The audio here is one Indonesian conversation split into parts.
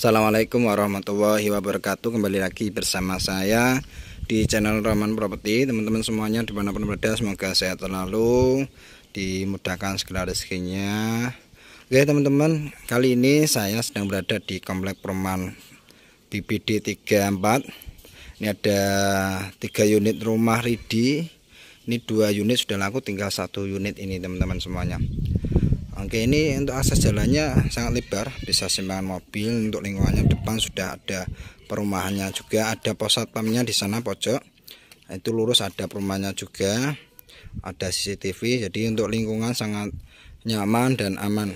Assalamualaikum warahmatullahi wabarakatuh Kembali lagi bersama saya Di channel Roman Property Teman-teman semuanya dimanapun berada Semoga sehat selalu Dimudahkan segala rezekinya Oke teman-teman Kali ini saya sedang berada di Komplek Perumahan BBD 34 Ini ada 3 unit rumah Ridi Ini dua unit sudah laku Tinggal satu unit ini teman-teman semuanya Oke ini untuk akses jalannya sangat lebar bisa simpan mobil untuk lingkungannya depan sudah ada perumahannya juga ada pos satpamnya di sana pojok nah, itu lurus ada perumahannya juga ada CCTV jadi untuk lingkungan sangat nyaman dan aman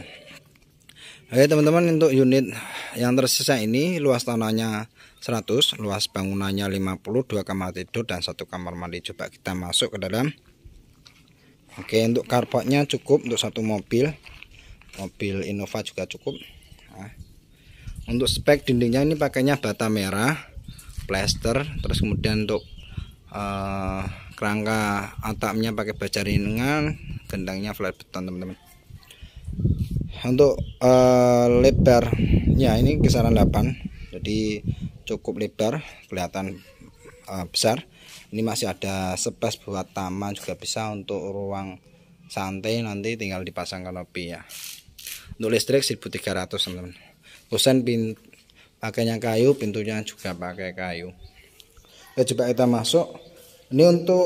Oke teman-teman untuk unit yang tersisa ini luas tanahnya 100 luas bangunannya 50 2 kamar tidur dan satu kamar mandi coba kita masuk ke dalam Oke untuk karpotnya cukup untuk satu mobil mobil Innova juga cukup nah. untuk spek dindingnya ini pakainya bata merah plester terus kemudian untuk uh, kerangka atapnya pakai baja ringan gendangnya flat beton teman-teman untuk lebar eh, lebarnya ini kisaran 8 jadi cukup lebar kelihatan uh, besar ini masih ada space buat taman juga bisa untuk ruang santai nanti tinggal dipasangkan kanopi ya untuk listrik 1300 teman-teman kusen pin pakainya kayu pintunya juga pakai kayu ya, coba kita masuk ini untuk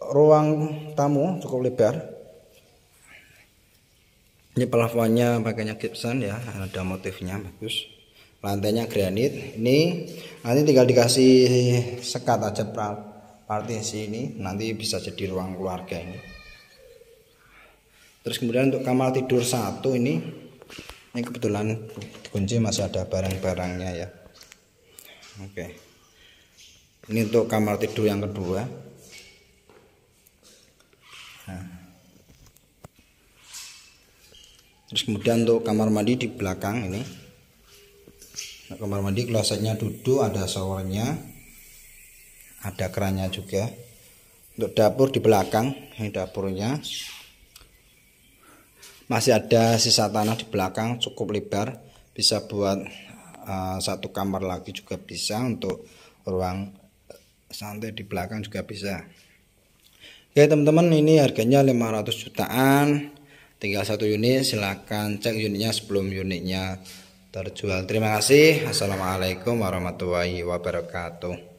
ruang tamu cukup lebar ini pelafonnya pakainya Gibson ya ada motifnya bagus lantainya granit ini nanti tinggal dikasih sekat aja partisi ini nanti bisa jadi ruang keluarga ini terus kemudian untuk kamar tidur satu ini ini kebetulan kunci masih ada barang-barangnya ya oke ini untuk kamar tidur yang kedua nah. terus kemudian untuk kamar mandi di belakang ini kamar mandi klosetnya duduk ada showernya ada kerannya juga untuk dapur di belakang ini dapurnya masih ada sisa tanah di belakang cukup lebar bisa buat uh, satu kamar lagi juga bisa untuk ruang eh, santai di belakang juga bisa oke teman-teman ini harganya 500 jutaan tinggal satu unit silahkan cek unitnya sebelum unitnya terjual terima kasih assalamualaikum warahmatullahi wabarakatuh